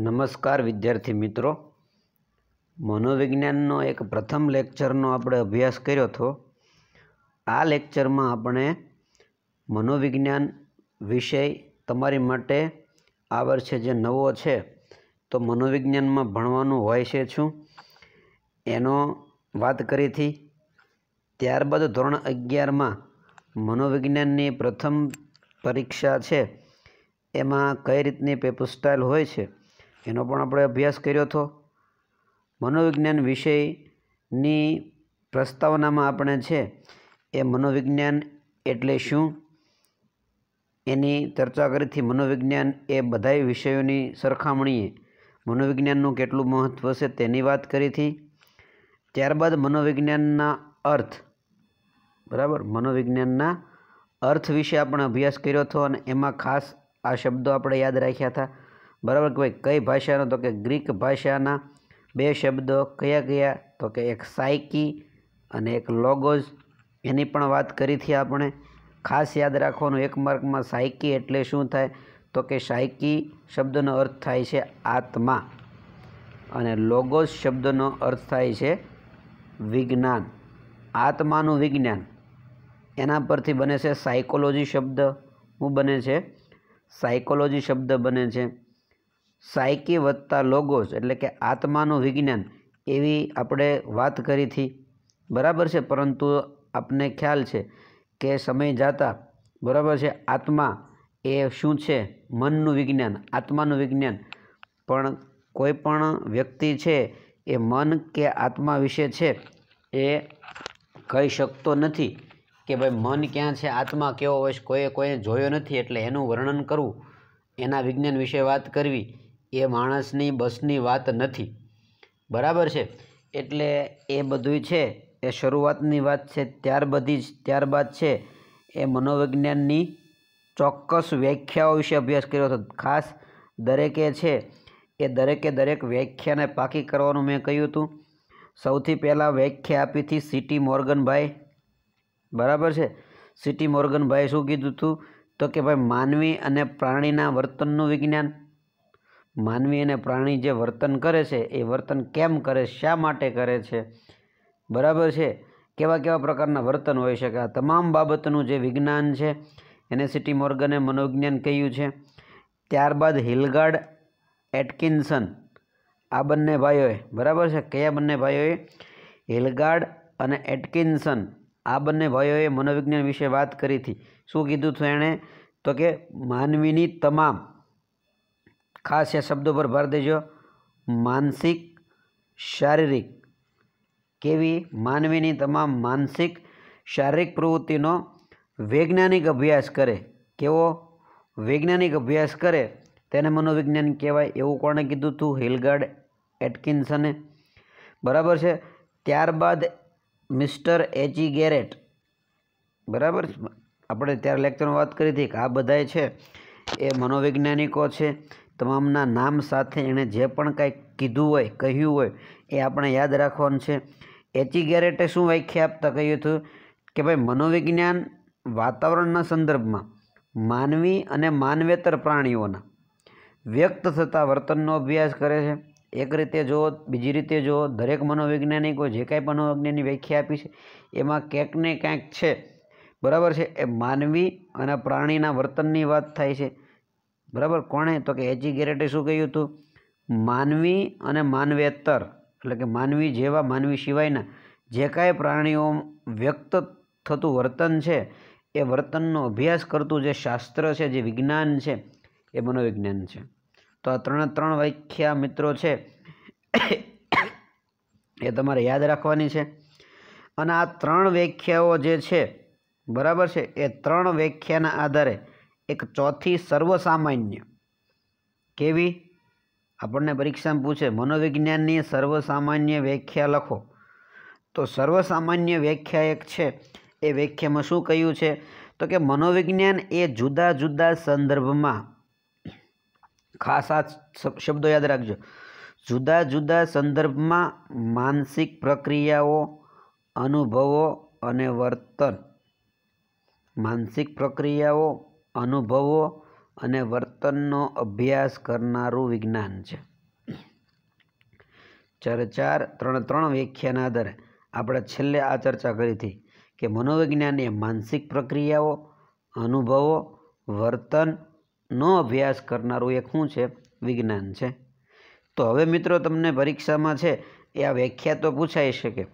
નમસ્કાર વિદ્યાર્થી મિત્રો મનોવિજ્ઞાનનો એક પ્રથમ લેક્ચરનો આપણે અભ્યાસ કર્યો હતો આ લેક્ચરમાં આપણે મનોવિજ્ઞાન વિષય તમારી માટે આ વર્ષે જે નવો છે તો મનોવિજ્ઞાનમાં ભણવાનું હોય છે શું એનો વાત કરી હતી ત્યારબાદ ધોરણ અગિયારમાં મનોવિજ્ઞાનની પ્રથમ પરીક્ષા છે એમાં કઈ રીતની પેપર સ્ટાઇલ હોય છે એનો પણ આપણે અભ્યાસ કર્યો હતો મનોવિજ્ઞાન વિષયની પ્રસ્તાવનામાં આપણે છે એ મનોવિજ્ઞાન એટલે શું એની ચર્ચા કરીથી મનોવિજ્ઞાન એ બધાય વિષયોની સરખામણીએ મનોવિજ્ઞાનનું કેટલું મહત્ત્વ છે તેની વાત કરીથી ત્યારબાદ મનોવિજ્ઞાનના અર્થ બરાબર મનોવિજ્ઞાનના અર્થ વિશે આપણે અભ્યાસ કર્યો હતો અને એમાં ખાસ આ શબ્દો આપણે યાદ રાખ્યા હતા બરાબર કે ભાઈ કઈ ભાષાનો તો કે ગ્રીક ભાષાના બે શબ્દો કયા કયા તો કે એક સાયકી અને એક લોગોઝ એની પણ વાત કરી હતી આપણે ખાસ યાદ રાખવાનું એક માર્કમાં સાયકી એટલે શું થાય તો કે સાયકી શબ્દનો અર્થ થાય છે આત્મા અને લોગોસ શબ્દનો અર્થ થાય છે વિજ્ઞાન આત્માનું વિજ્ઞાન એના પરથી બને છે સાયકોલોજી શબ્દ હું બને છે સાયકોલોજી શબ્દ બને છે સાયકી વત્તા લોગોસ એટલે કે આત્માનું વિજ્ઞાન એવી આપણે વાત કરી હતી બરાબર છે પરંતુ આપને ખ્યાલ છે કે સમય જતાં બરાબર છે આત્મા એ શું છે મનનું વિજ્ઞાન આત્માનું વિજ્ઞાન પણ કોઈ પણ વ્યક્તિ છે એ મન કે આત્મા વિશે છે એ કહી શકતો નથી કે ભાઈ મન ક્યાં છે આત્મા કેવો હોય કોઈએ કોઈએ જોયો નથી એટલે એનું વર્ણન કરવું એના વિજ્ઞાન વિશે વાત કરવી એ માણસની બસની વાત નથી બરાબર છે એટલે એ બધું છે એ શરૂઆતની વાત છે ત્યાર બધી જ ત્યારબાદ છે એ મનોવિજ્ઞાનની ચોક્કસ વ્યાખ્યાઓ વિશે અભ્યાસ કર્યો હતો ખાસ દરેકે છે એ દરેકે દરેક વ્યાખ્યાને પાકી કરવાનું મેં કહ્યું હતું સૌથી પહેલાં વ્યાખ્યા આપી હતી સિટી મોર્ગનભાઈ બરાબર છે સિટી મોર્ગનભાઈ શું કીધું હતું તો કે ભાઈ માનવી અને પ્રાણીના વર્તનનું વિજ્ઞાન માનવી અને પ્રાણી જે વર્તન કરે છે એ વર્તન કેમ કરે શા માટે કરે છે બરાબર છે કેવા કેવા પ્રકારના વર્તન હોઈ શકે આ તમામ બાબતનું જે વિજ્ઞાન છે એને સિટી મોર્ગને મનોવિજ્ઞાન કહ્યું છે ત્યારબાદ હિલગાર્ડ એટકિન્સન આ બંને ભાઈઓએ બરાબર છે કયા બંને ભાઈઓએ હિલગાર્ડ અને એટકિન્સન આ બંને ભાઈઓએ મનોવિજ્ઞાન વિશે વાત કરી હતી શું કીધું હતું એણે તો કે માનવીની તમામ ખાસ એ શબ્દો પર ભાર દેજો માનસિક શારીરિક કેવી માનવીની તમામ માનસિક શારીરિક પ્રવૃત્તિનો વૈજ્ઞાનિક અભ્યાસ કરે કેવો વૈજ્ઞાનિક અભ્યાસ કરે તેને મનોવિજ્ઞાન કહેવાય એવું કોણે કીધું હતું હિલગાર્ડ એટકિન્સને બરાબર છે ત્યારબાદ મિસ્ટર એચી ગેરેટ બરાબર આપણે ત્યારે લેક્ચરમાં વાત કરી હતી કે આ બધાય છે એ મનોવૈજ્ઞાનિકો છે તમામના નામ સાથે એણે જે પણ કાંઈ કીધું હોય કહ્યું હોય એ આપણે યાદ રાખવાનું છે એચી ગેરેટે શું વ્યાખ્યા આપતા કહ્યું હતું કે ભાઈ મનોવિજ્ઞાન વાતાવરણના સંદર્ભમાં માનવી અને માનવેતર પ્રાણીઓના વ્યક્ત થતા વર્તનનો અભ્યાસ કરે છે એક રીતે જો બીજી રીતે જો દરેક મનોવૈજ્ઞાનિકો જે કાંઈ મનોવિજ્ઞાનની વ્યાખ્યા આપી છે એમાં ક્યાંક ને ક્યાંક છે બરાબર છે એ માનવી અને પ્રાણીના વર્તનની વાત થાય છે બરાબર કોણે તો કે એચી ગેરેટે શું કહ્યું હતું માનવી અને માનવેતર એટલે કે માનવી જેવા માનવી સિવાયના જે કાંઈ પ્રાણીઓ વ્યક્ત થતું વર્તન છે એ વર્તનનો અભ્યાસ કરતું જે શાસ્ત્ર છે જે વિજ્ઞાન છે એ મનોવિજ્ઞાન છે તો આ ત્રણે ત્રણ વ્યાખ્યા મિત્રો છે એ તમારે યાદ રાખવાની છે અને આ ત્રણ વ્યાખ્યાઓ જે છે બરાબર છે એ ત્રણ વ્યાખ્યાના આધારે એક ચોથી સર્વસામાન્ય કેવી આપણને પરીક્ષામાં પૂછે મનોવિજ્ઞાનની સર્વસામાન્ય વ્યાખ્યા લખો તો સર્વસામાન્ય વ્યાખ્યા એક છે એ વ્યાખ્યામાં શું કહ્યું છે તો કે મનોવિજ્ઞાન એ જુદા જુદા સંદર્ભમાં ખાસ આ શબ્દો યાદ રાખજો જુદા જુદા સંદર્ભમાં માનસિક પ્રક્રિયાઓ અનુભવો અને વર્તન માનસિક પ્રક્રિયાઓ અનુભવો અને વર્તનનો અભ્યાસ કરનારું વિજ્ઞાન છે ચર્ચા ત્રણ ત્રણ વ્યાખ્યાના આધારે આપણે છેલ્લે આ ચર્ચા કરી હતી કે મનોવિજ્ઞાન એ માનસિક પ્રક્રિયાઓ અનુભવો વર્તનનો અભ્યાસ કરનારું એક શું છે વિજ્ઞાન છે તો હવે મિત્રો તમને પરીક્ષામાં છે એ આ વ્યાખ્યા તો પૂછાઈ શકે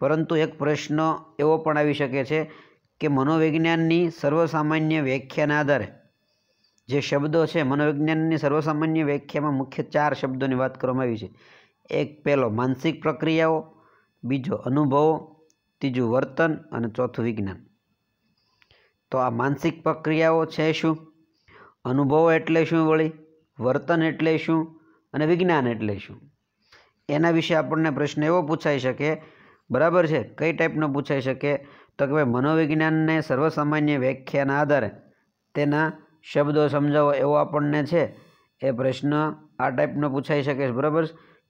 પરંતુ એક પ્રશ્ન એવો પણ આવી શકે છે કે મનોવિજ્ઞાનની સર્વસામાન્ય વ્યાખ્યાના આધારે જે શબ્દો છે મનોવિજ્ઞાનની સર્વસામાન્ય વ્યાખ્યામાં મુખ્ય ચાર શબ્દોની વાત કરવામાં આવી છે એક પહેલો માનસિક પ્રક્રિયાઓ બીજો અનુભવો ત્રીજું વર્તન અને ચોથું વિજ્ઞાન તો આ માનસિક પ્રક્રિયાઓ છે શું અનુભવો એટલે શું વળી વર્તન એટલે શું અને વિજ્ઞાન એટલે શું એના વિશે આપણને પ્રશ્ન એવો પૂછાઈ શકે બરાબર છે કઈ ટાઈપનો પૂછાઈ શકે તો કે ભાઈ મનોવિજ્ઞાનને સર્વસામાન્ય વ્યાખ્યાના આધારે તેના શબ્દો સમજાવો એવો આપણને છે એ પ્રશ્ન આ ટાઈપનો પૂછાઈ શકે બરાબર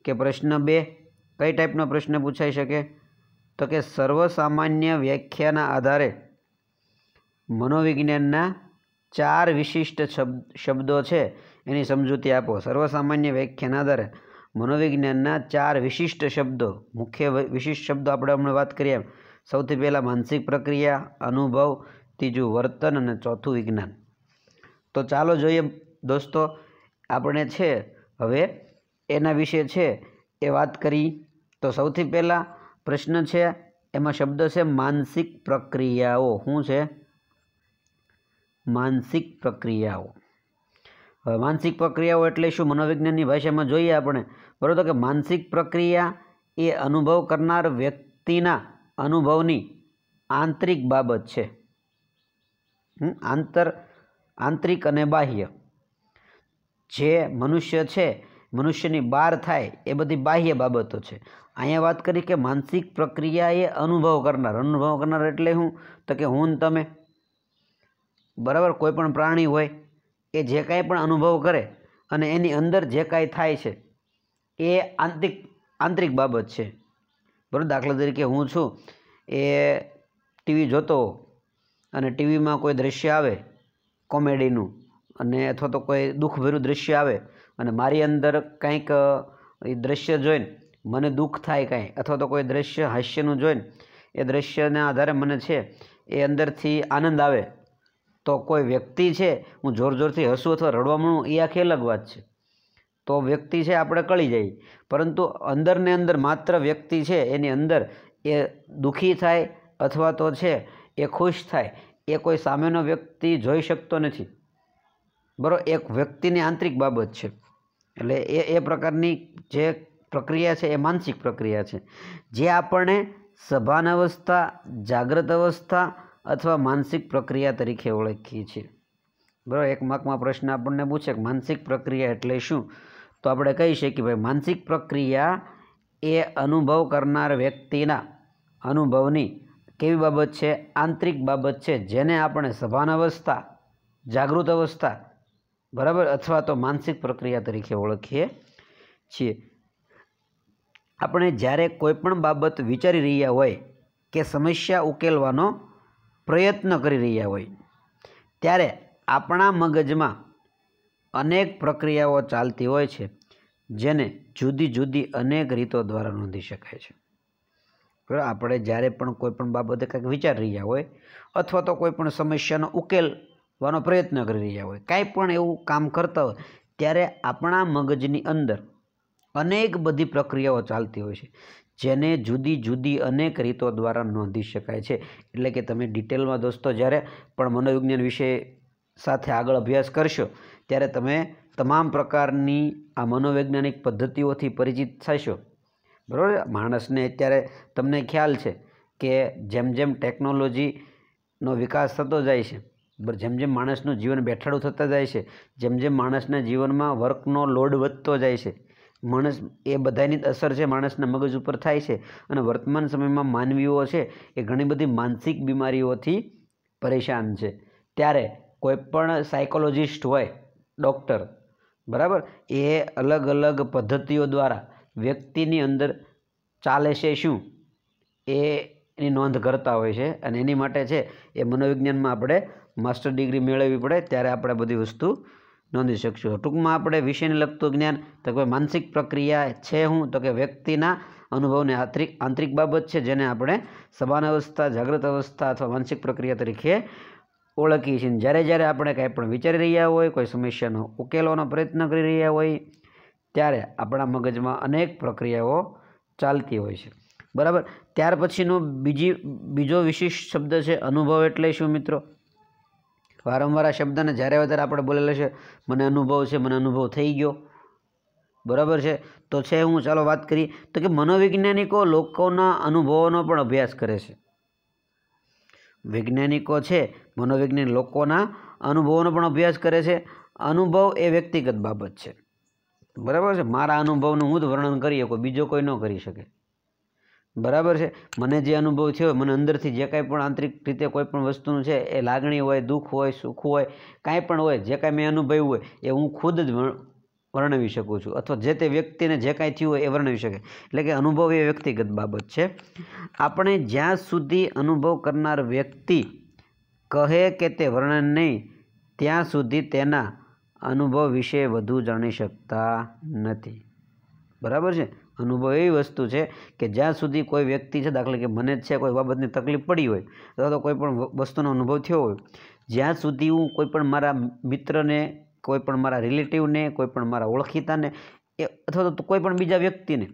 કે પ્રશ્ન બે કઈ ટાઈપનો પ્રશ્ન પૂછાઈ શકે તો કે સર્વસામાન્ય વ્યાખ્યાના આધારે મનોવિજ્ઞાનના ચાર વિશિષ્ટ શબ્દો છે એની સમજૂતી આપો સર્વસામાન્ય વ્યાખ્યાના આધારે મનોવિજ્ઞાનના ચાર વિશિષ્ટ શબ્દો મુખ્ય વિશિષ્ટ શબ્દો આપણે હમણાં વાત કરીએ સૌથી પહેલાં માનસિક પ્રક્રિયા અનુભવ ત્રીજું વર્તન અને ચોથું વિજ્ઞાન તો ચાલો જોઈએ દોસ્તો આપણે છે હવે એના વિશે છે એ વાત કરી તો સૌથી પહેલાં પ્રશ્ન છે એમાં શબ્દ છે માનસિક પ્રક્રિયાઓ શું છે માનસિક પ્રક્રિયાઓ હવે માનસિક પ્રક્રિયાઓ એટલે શું મનોવિજ્ઞાનની ભાષામાં જોઈએ આપણે બરાબર કે માનસિક પ્રક્રિયા એ અનુભવ કરનાર વ્યક્તિના અનુભવની આંતરિક બાબત છે આંતર આંતરિક અને બાહ્ય જે મનુષ્ય છે મનુષ્યની બહાર થાય એ બધી બાહ્ય બાબતો છે અહીંયા વાત કરી કે માનસિક પ્રક્રિયા એ અનુભવ કરનાર અનુભવ કરનાર એટલે હું તો કે હું તમે બરાબર કોઈ પણ પ્રાણી હોય એ જે કાંઈ પણ અનુભવ કરે અને એની અંદર જે કાંઈ થાય છે એ આંતરિક આંતરિક બાબત છે બરાબર દાખલા તરીકે હું છું એ ટીવી જોતો અને ટીવીમાં કોઈ દૃશ્ય આવે કોમેડીનું અને અથવા તો કોઈ દુઃખભર્યું દૃશ્ય આવે અને મારી અંદર કંઈક એ દૃશ્ય જોઈને મને દુઃખ થાય કાંઈ અથવા તો કોઈ દૃશ્ય હાસ્યનું જોઈને એ દૃશ્યના આધારે મને છે એ અંદરથી આનંદ આવે તો કોઈ વ્યક્તિ છે હું જોર જોરથી હસું અથવા રડવા મળું એ આખી અલગ વાત છે તો વ્યક્તિ છે આપણે કળી જાય પરંતુ અંદરને અંદર માત્ર વ્યક્તિ છે એની અંદર એ દુઃખી થાય અથવા તો છે એ ખુશ થાય એ કોઈ સામેનો વ્યક્તિ જોઈ શકતો નથી બરાબર એક વ્યક્તિની આંતરિક બાબત છે એટલે એ એ પ્રકારની જે પ્રક્રિયા છે એ માનસિક પ્રક્રિયા છે જે આપણે સભાન અવસ્થા જાગ્રત અવસ્થા અથવા માનસિક પ્રક્રિયા તરીકે ઓળખીએ છીએ બરાબર એક માર્કમાં પ્રશ્ન આપણને પૂછે કે માનસિક પ્રક્રિયા એટલે શું તો આપણે કહી શકીએ ભાઈ માનસિક પ્રક્રિયા એ અનુભવ કરનાર વ્યક્તિના અનુભવની કેવી બાબત છે આંતરિક બાબત છે જેને આપણે સભાન અવસ્થા જાગૃત અવસ્થા બરાબર અથવા તો માનસિક પ્રક્રિયા તરીકે ઓળખીએ છીએ આપણે જ્યારે કોઈપણ બાબત વિચારી રહ્યા હોય કે સમસ્યા ઉકેલવાનો પ્રયત્ન કરી રહ્યા હોય ત્યારે આપણા મગજમાં અનેક પ્રક્રિયાઓ ચાલતી હોય છે જેને જુદી જુદી અનેક રીતો દ્વારા નોંધી શકાય છે આપણે જ્યારે પણ કોઈ પણ બાબતે કંઈક વિચારી રહ્યા હોય અથવા તો કોઈ પણ સમસ્યાનો ઉકેલવાનો પ્રયત્ન કરી રહ્યા હોય કાંઈ પણ એવું કામ કરતા હોય ત્યારે આપણા મગજની અંદર અનેક બધી પ્રક્રિયાઓ ચાલતી હોય છે જેને જુદી જુદી અનેક રીતો દ્વારા નોંધી શકાય છે એટલે કે તમે ડિટેલમાં દોસ્તો જ્યારે પણ મનોવિજ્ઞાન વિશે સાથે આગળ અભ્યાસ કરશો ત્યારે તમે તમામ પ્રકારની આ મનોવૈજ્ઞાનિક પદ્ધતિઓથી પરિચિત થશો બરાબર માણસને અત્યારે તમને ખ્યાલ છે કે જેમ જેમ ટેકનોલોજીનો વિકાસ થતો જાય છે જેમ જેમ માણસનું જીવન બેઠાડું થતા જાય છે જેમ જેમ માણસના જીવનમાં વર્કનો લોડ વધતો જાય છે માણસ એ બધાની અસર છે માણસના મગજ ઉપર થાય છે અને વર્તમાન સમયમાં માનવીઓ છે એ ઘણી બધી માનસિક બીમારીઓથી પરેશાન છે ત્યારે કોઈ પણ સાયકોલોજિસ્ટ હોય ડૉક્ટર બરાબર એ અલગ અલગ પદ્ધતિઓ દ્વારા વ્યક્તિની અંદર ચાલે છે શું એની નોંધ કરતા હોય છે અને એની માટે છે એ મનોવિજ્ઞાનમાં આપણે માસ્ટર ડિગ્રી મેળવવી પડે ત્યારે આપણે બધી વસ્તુ નોંધી શકશું ટૂંકમાં આપણે વિષયને લગતું જ્ઞાન તો કે માનસિક પ્રક્રિયા છે હું તો કે વ્યક્તિના અનુભવને આંતરિક આંતરિક બાબત છે જેને આપણે સભાન અવસ્થા જાગૃત અવસ્થા અથવા માનસિક પ્રક્રિયા તરીકે ઓળખીએ છીએ જ્યારે જ્યારે આપણે કંઈ પણ વિચારી રહ્યા હોય કોઈ સમસ્યાનો ઉકેલવાનો પ્રયત્ન કરી રહ્યા હોય ત્યારે આપણા મગજમાં અનેક પ્રક્રિયાઓ ચાલતી હોય છે બરાબર ત્યાર પછીનો બીજી બીજો વિશિષ્ટ શબ્દ છે અનુભવ એટલે શું મિત્રો વારંવાર આ શબ્દને જ્યારે વધારે આપણે બોલેલો છે મને અનુભવ છે મને અનુભવ થઈ ગયો બરાબર છે તો છે હું ચાલો વાત કરીએ તો કે મનોવૈજ્ઞાનિકો લોકોના અનુભવોનો પણ અભ્યાસ કરે છે વૈજ્ઞાનિકો છે મનોવૈજ્ઞાનિક લોકોના અનુભવોનો પણ અભ્યાસ કરે છે અનુભવ એ વ્યક્તિગત બાબત છે બરાબર છે મારા અનુભવનું હું જ વર્ણન કરી શકું બીજો કોઈ ન કરી શકે બરાબર છે મને જે અનુભવ થયો મને અંદરથી જે કાંઈ પણ આંતરિક રીતે કોઈ પણ વસ્તુનું છે એ લાગણી હોય દુઃખ હોય સુખ હોય કાંઈ પણ હોય જે કાંઈ મેં અનુભવ્યું હોય એ હું ખુદ જ વર્ણવી શકું છું અથવા જે તે વ્યક્તિને જે કાંઈ થયું હોય એ વર્ણવી શકે એટલે કે અનુભવ એ વ્યક્તિગત બાબત છે આપણે જ્યાં સુધી અનુભવ કરનાર વ્યક્તિ કહે કે તે વર્ણન નહીં ત્યાં સુધી તેના અનુભવ વિશે વધુ જાણી શકતા નથી બરાબર છે અનુભવ એવી વસ્તુ છે કે જ્યાં સુધી કોઈ વ્યક્તિ છે દાખલા કે મને જ છે કોઈ બાબતની તકલીફ પડી હોય અથવા તો કોઈ પણ વસ્તુનો અનુભવ થયો હોય જ્યાં સુધી હું કોઈ પણ મારા મિત્રને કોઈ પણ મારા રિલેટિવને કોઈ પણ મારા ઓળખીતાને એ અથવા તો કોઈ પણ બીજા વ્યક્તિને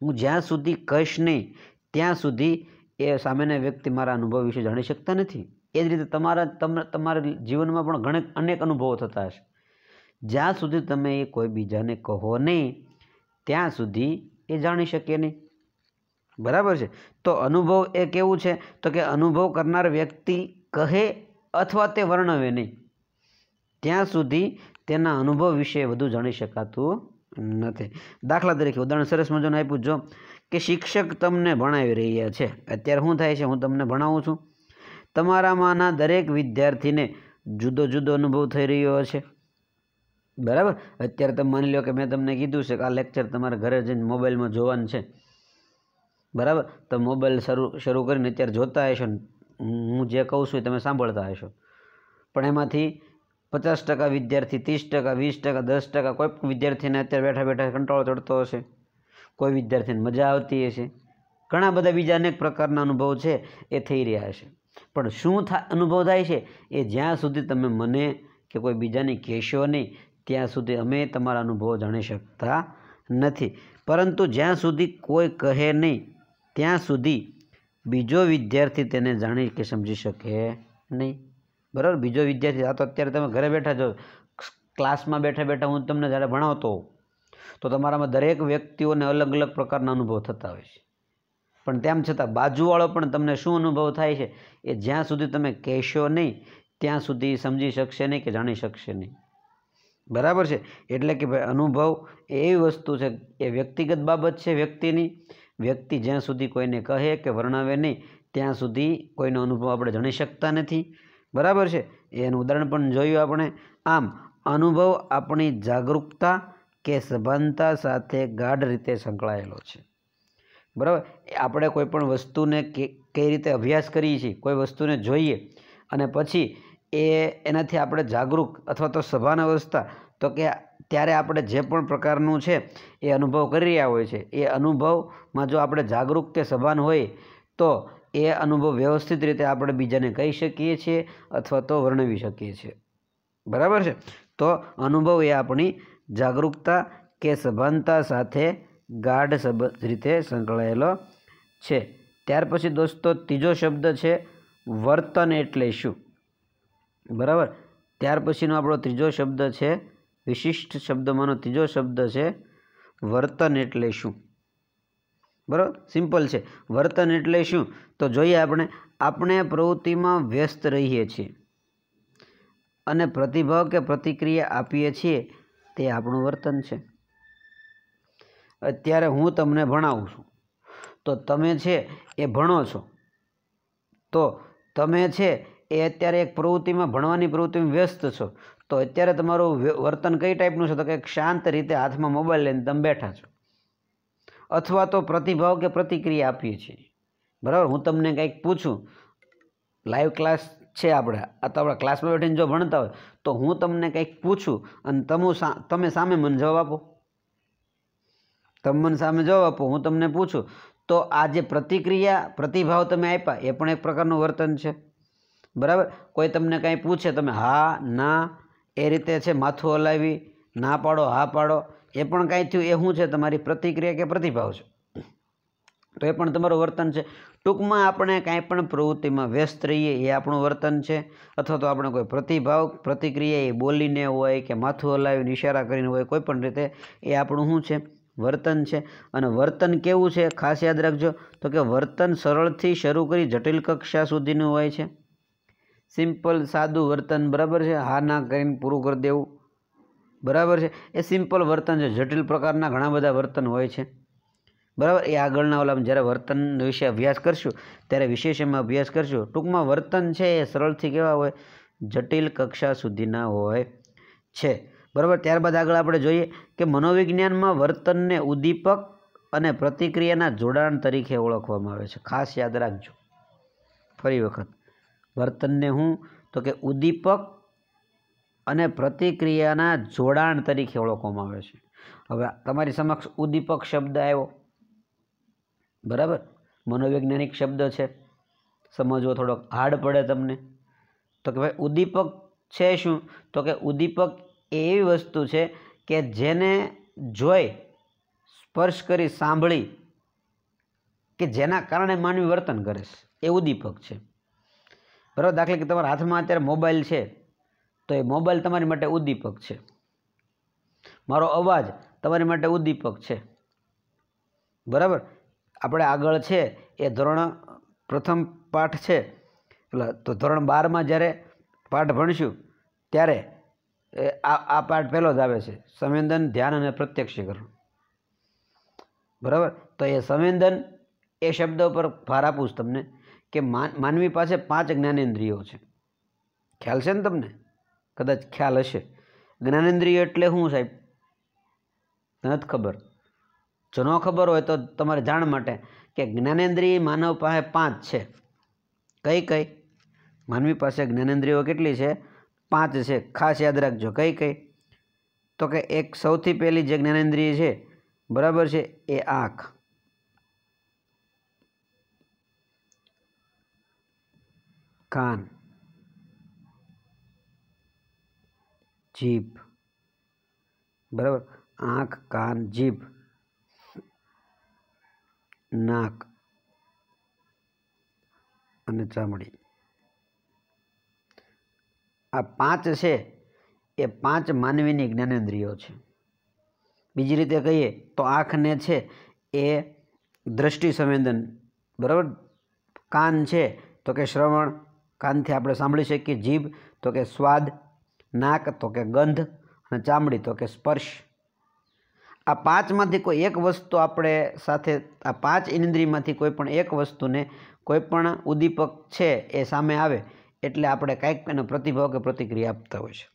હું જ્યાં સુધી કહીશ નહીં ત્યાં સુધી એ સામેના વ્યક્તિ મારા અનુભવ વિશે જાણી શકતા નથી એ જ રીતે તમારા તમારા જીવનમાં પણ ઘણે અનેક અનુભવો થતા હશે જ્યાં સુધી તમે એ કોઈ બીજાને કહો નહીં ત્યાં સુધી એ જાણી શકે નહીં બરાબર છે તો અનુભવ એ કેવું છે તો કે અનુભવ કરનાર વ્યક્તિ કહે અથવા તે વર્ણવે નહીં ત્યાં સુધી તેના અનુભવ વિશે વધુ જાણી શકાતું નથી દાખલા તરીકે ઉદાહરણ સરસ મજાનું આપ્યું જો કે શિક્ષક તમને ભણાવી રહ્યા છે અત્યારે શું થાય છે હું તમને ભણાવું છું તમારામાંના દરેક વિદ્યાર્થીને જુદો જુદો અનુભવ થઈ રહ્યો છે બરાબર અત્યારે તમે માની લો કે મેં તમને કીધું છે કે આ લેક્ચર તમારે ઘરે જઈને મોબાઈલમાં જોવાનું છે બરાબર તો મોબાઈલ શરૂ શરૂ કરીને અત્યારે જોતા હશો હું જે કહું છું એ તમે સાંભળતા હશો પણ એમાંથી પચાસ ટકા વિદ્યાર્થી ત્રીસ ટકા વીસ ટકા દસ ટકા કોઈ પણ વિદ્યાર્થીને અત્યારે બેઠા બેઠા કંટાળો ચડતો હશે કોઈ વિદ્યાર્થીને મજા આવતી હશે ઘણા બધા બીજા અનેક પ્રકારના અનુભવ છે એ થઈ રહ્યા છે પણ શું અનુભવ થાય છે એ જ્યાં સુધી તમે મને કે કોઈ બીજાને કહેશો નહીં ત્યાં સુધી અમે તમારા અનુભવો જાણી શકતા નથી પરંતુ જ્યાં સુધી કોઈ કહે નહીં ત્યાં સુધી બીજો વિદ્યાર્થી તેને જાણી કે સમજી શકે નહીં બરાબર બીજો વિદ્યાર્થી આ તો અત્યારે તમે ઘરે બેઠા છો ક્લાસમાં બેઠા બેઠા હું તમને જ્યારે ભણાવતો તો તમારામાં દરેક વ્યક્તિઓને અલગ અલગ પ્રકારના અનુભવ થતા હોય છે પણ તેમ છતાં બાજુવાળો પણ તમને શું અનુભવ થાય છે એ જ્યાં સુધી તમે કહેશો નહીં ત્યાં સુધી સમજી શકશે નહીં કે જાણી શકશે નહીં બરાબર છે એટલે કે ભાઈ અનુભવ એવી વસ્તુ છે એ વ્યક્તિગત બાબત છે વ્યક્તિની વ્યક્તિ જ્યાં સુધી કોઈને કહે કે વર્ણવે નહીં ત્યાં સુધી કોઈનો અનુભવ આપણે જાણી શકતા નથી બરાબર છે એનું ઉદાહરણ પણ જોયું આપણે આમ અનુભવ આપણી જાગૃતતા કે સભાનતા સાથે ગાઢ રીતે સંકળાયેલો છે બરાબર આપણે કોઈ પણ વસ્તુને કઈ રીતે અભ્યાસ કરીએ છીએ કોઈ વસ્તુને જોઈએ અને પછી એ એનાથી આપણે જાગૃત અથવા તો સભાન અવસ્થા તો કે ત્યારે આપણે જે પણ પ્રકારનું છે એ અનુભવ કરી રહ્યા હોય છે એ અનુભવમાં જો આપણે જાગૃત કે સભાન હોય તો એ અનુભવ વ્યવસ્થિત રીતે આપણે બીજાને કહી શકીએ છીએ અથવા તો વર્ણવી શકીએ છીએ બરાબર છે તો અનુભવ એ આપણી જાગરૂકતા કે સભાનતા સાથે ગાઢ રીતે સંકળાયેલો છે ત્યાર પછી દોસ્તો ત્રીજો શબ્દ છે વર્તન એટલે શું બરાબર ત્યાર પછીનો આપણો ત્રીજો શબ્દ છે વિશિષ્ટ શબ્દમાંનો ત્રીજો શબ્દ છે વર્તન એટલે શું બરાબર સિમ્પલ છે વર્તન એટલે શું તો જોઈએ આપણે આપણે પ્રવૃત્તિમાં વ્યસ્ત રહીએ છીએ અને પ્રતિભાવ કે પ્રતિક્રિયા આપીએ છીએ તે આપણું વર્તન છે અત્યારે હું તમને ભણાવું છું તો તમે છે એ ભણો છો તો તમે છે એ અત્યારે એક પ્રવૃત્તિમાં ભણવાની પ્રવૃત્તિમાં વ્યસ્ત છો તો અત્યારે તમારું વર્તન કઈ ટાઈપનું છે તો કે શાંત રીતે હાથમાં મોબાઈલ લઈને તમે બેઠા છો અથવા તો પ્રતિભાવ કે પ્રતિક્રિયા આપીએ છીએ બરાબર હું તમને કંઈક પૂછું લાઈવ ક્લાસ છે આપણા આ તો આપણા ક્લાસમાં બેઠીને જો ભણતા હોય તો હું તમને કંઈક પૂછું અને તમું સા તમે સામે મને જવાબ આપો તમે મને સામે જવાબ આપો હું તમને પૂછું તો આ જે પ્રતિક્રિયા પ્રતિભાવ તમે આપ્યા એ પણ એક પ્રકારનું વર્તન છે બરાબર કોઈ તમને કાંઈ પૂછે તમે હા ના એ રીતે છે માથું હલાવી ના પાડો હા પાડો એ પણ કાંઈ થયું એ શું છે તમારી પ્રતિક્રિયા કે પ્રતિભાવ છે તો એ પણ તમારું વર્તન છે ટૂંકમાં આપણે કાંઈ પણ પ્રવૃત્તિમાં વ્યસ્ત રહીએ એ આપણું વર્તન છે અથવા તો આપણે કોઈ પ્રતિભાવ પ્રતિક્રિયા એ બોલીને હોય કે માથું હલાવીને ઇશારા કરીને હોય કોઈ પણ રીતે એ આપણું શું છે વર્તન છે અને વર્તન કેવું છે ખાસ યાદ રાખજો તો કે વર્તન સરળથી શરૂ કરી જટિલ કક્ષા સુધીનું હોય છે સિમ્પલ સાદું વર્તન બરાબર છે હા ના કરીને પૂરું કરી દેવું બરાબર છે એ સિમ્પલ વર્તન છે જટિલ પ્રકારના ઘણા બધા વર્તન હોય છે બરાબર એ આગળના ઓલામાં જ્યારે વર્તન વિશે અભ્યાસ કરશું ત્યારે વિશેષ અભ્યાસ કરશું ટૂંકમાં વર્તન છે એ સરળથી કેવા હોય જટિલ કક્ષા સુધીના હોય છે બરાબર ત્યારબાદ આગળ આપણે જોઈએ કે મનોવિજ્ઞાનમાં વર્તનને ઉદ્દીપક અને પ્રતિક્રિયાના જોડાણ તરીકે ઓળખવામાં આવે છે ખાસ યાદ રાખજો ફરી વખત વર્તનને હું તો કે ઉદ્દીપક અને પ્રતિક્રિયાના જોડાણ તરીકે ઓળખવામાં આવે છે હવે તમારી સમક્ષ ઉદ્દીપક શબ્દ આવ્યો બરાબર મનોવૈજ્ઞાનિક શબ્દ છે સમજવો થોડોક હાર્ડ પડે તમને તો કે ભાઈ ઉદ્દીપક છે શું તો કે ઉદ્દીપક એવી વસ્તુ છે કે જેને જોઈ સ્પર્શ કરી સાંભળી કે જેના કારણે માનવી વર્તન કરે છે એ ઉદ્દીપક છે બરાબર દાખલા કે તમારા હાથમાં અત્યારે મોબાઈલ છે તો એ મોબાઈલ તમારી માટે ઉદ્દીપક છે મારો અવાજ તમારી માટે ઉદ્દીપક છે બરાબર આપણે આગળ છે એ ધોરણ પ્રથમ પાઠ છે એટલે તો ધોરણ બારમાં જ્યારે પાઠ ભણશું ત્યારે આ આ પાઠ પહેલો જ આવે છે સંવેદન ધ્યાન અને પ્રત્યક્ષીકરણ બરાબર તો એ સંવેદન એ શબ્દ પર ભાર આપું છું તમને કે માનવી પાસે પાંચ જ્ઞાનેન્દ્રિયો છે ખ્યાલ છે ને તમને કદાચ ખ્યાલ હશે જ્ઞાનેન્દ્રિય એટલે શું સાહેબ નથી ખબર જો ન ખબર હોય તો તમારે જાણ માટે કે જ્ઞાનેન્દ્રિય માનવ પાસે પાંચ છે કઈ કઈ માનવી પાસે જ્ઞાનેન્દ્રિયો કેટલી છે પાંચ છે ખાસ યાદ રાખજો કઈ કઈ તો કે એક સૌથી પહેલી જે જ્ઞાનેન્દ્રિય છે બરાબર છે એ આંખ કાન જીભ બરાબર આંખ કાન જીભ નાક અને ચામડી આ પાંચ છે એ પાંચ માનવીની જ્ઞાનેન્દ્રિયો છે બીજી રીતે કહીએ તો આંખને છે એ દ્રષ્ટિ સંવેદન બરાબર કાન છે તો કે શ્રવણ કાનથી આપણે સાંભળી શકીએ જીભ તો કે સ્વાદ નાક તો કે ગંધ અને ચામડી તો કે સ્પર્શ આ પાંચમાંથી કોઈ એક વસ્તુ આપણે સાથે આ પાંચ ઇન્દ્રિયમાંથી કોઈ પણ એક વસ્તુને કોઈ પણ ઉદ્દીપક છે એ સામે આવે એટલે આપણે કાંઈક એનો પ્રતિભાવ કે પ્રતિક્રિયા આપતા હોય છે